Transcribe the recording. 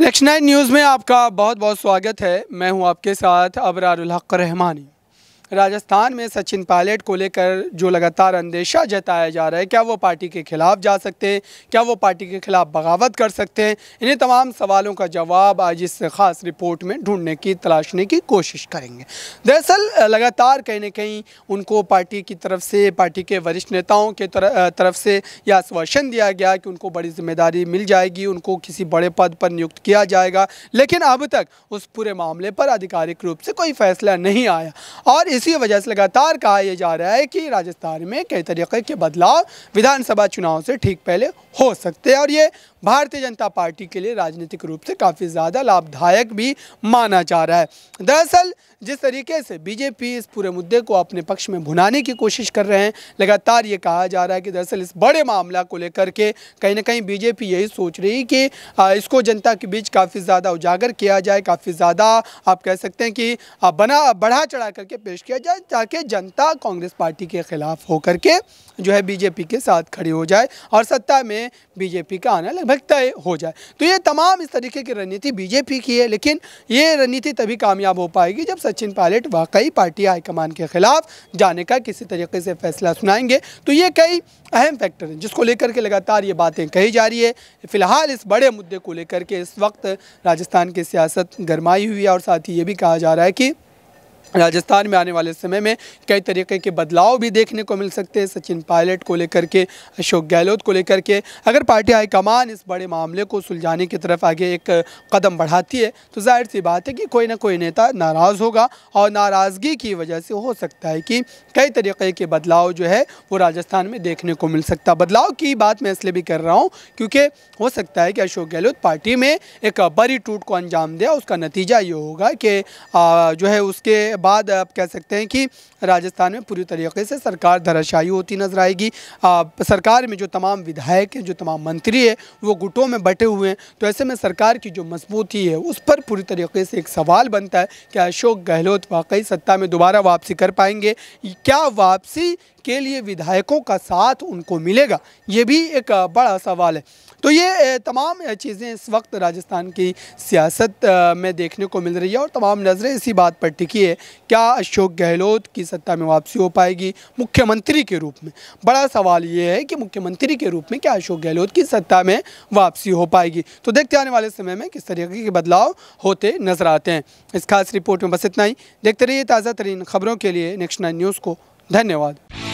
next nine news में आपका बहुत बहुत स्वागत है मैं हूं आपके साथ अबरारुल हक रहमानी राजस्थान में सचिन पायलट को लेकर जो लगातार अंदेशा जताया जा रहा है क्या वो पार्टी के खिलाफ जा सकते हैं क्या वो पार्टी के खिलाफ बगावत कर सकते हैं इन्हीं तमाम सवालों का जवाब आज इस खास रिपोर्ट में ढूंढने की तलाशने की कोशिश करेंगे दरअसल लगातार कहीं ना कहीं उनको पार्टी की तरफ से पार्टी के वरिष्ठ नेताओं के तर, तरफ से यह आश्वासन दिया गया कि उनको बड़ी जिम्मेदारी मिल जाएगी उनको किसी बड़े पद पर नियुक्त किया जाएगा लेकिन अब तक उस पूरे मामले पर आधिकारिक रूप से कोई फैसला नहीं आया और इसी वजह से लगातार कहा यह जा रहा है कि राजस्थान में कई तरीके के बदलाव विधानसभा चुनाव से ठीक पहले हो सकते हैं और ये भारतीय जनता पार्टी के लिए राजनीतिक रूप से काफ़ी ज़्यादा लाभदायक भी माना जा रहा है दरअसल जिस तरीके से बीजेपी इस पूरे मुद्दे को अपने पक्ष में भुनाने की कोशिश कर रहे हैं लगातार ये कहा जा रहा है कि दरअसल इस बड़े मामला को लेकर के कहीं ना कहीं बीजेपी यही सोच रही कि इसको जनता के बीच काफ़ी ज़्यादा उजागर किया जाए काफ़ी ज़्यादा आप कह सकते हैं कि बना बढ़ा चढ़ा करके पेश किया जाए ताकि जनता कांग्रेस पार्टी के ख़िलाफ़ होकर के जो है बीजेपी के साथ खड़ी हो जाए और सत्ता में बीजेपी का आना लग भक्त हो जाए तो ये तमाम इस तरीके की रणनीति बीजेपी की है लेकिन ये रणनीति तभी कामयाब हो पाएगी जब सचिन पायलट वाकई पार्टी हाईकमान के खिलाफ जाने का किसी तरीके से फैसला सुनाएंगे तो ये कई अहम फैक्टर हैं जिसको लेकर के लगातार ये बातें कही जा रही है फिलहाल इस बड़े मुद्दे को लेकर के इस वक्त राजस्थान की सियासत गरमाई हुई है और साथ ही ये भी कहा जा रहा है कि राजस्थान में आने वाले समय में कई तरीके के बदलाव भी देखने को मिल सकते हैं सचिन पायलट को लेकर के अशोक गहलोत को लेकर के अगर पार्टी हाईकमान इस बड़े मामले को सुलझाने की तरफ आगे एक कदम बढ़ाती है तो जाहिर सी बात है कि कोई ना कोई नेता नाराज़ होगा और नाराज़गी की वजह से हो सकता है कि कई तरीके के बदलाव जो है वो राजस्थान में देखने को मिल सकता बदलाव की बात मैं इसलिए भी कर रहा हूँ क्योंकि हो सकता है कि अशोक गहलोत पार्टी में एक बड़ी टूट को अंजाम दिया उसका नतीजा ये होगा कि जो है उसके बाद आप कह सकते हैं कि राजस्थान में पूरी तरीके से सरकार धराशायी होती नजर आएगी आ, सरकार में जो तमाम विधायक हैं जो तमाम मंत्री है वो गुटों में बटे हुए हैं तो ऐसे में सरकार की जो मजबूती है उस पर पूरी तरीके से एक सवाल बनता है कि अशोक गहलोत वाकई सत्ता में दोबारा वापसी कर पाएंगे क्या वापसी के लिए विधायकों का साथ उनको मिलेगा ये भी एक बड़ा सवाल है तो ये तमाम चीज़ें इस वक्त राजस्थान की सियासत में देखने को मिल रही है और तमाम नज़रें इसी बात पर टिकी है क्या अशोक गहलोत की सत्ता में वापसी हो पाएगी मुख्यमंत्री के रूप में बड़ा सवाल ये है कि मुख्यमंत्री के रूप में क्या अशोक गहलोत की सत्ता में वापसी हो पाएगी तो देखते आने वाले समय में किस तरीके के बदलाव होते नजर आते हैं इस खास रिपोर्ट में बस इतना ही देखते रहिए ताज़ा तरीन खबरों के लिए नेक्स्ट नाइन न्यूज़ को धन्यवाद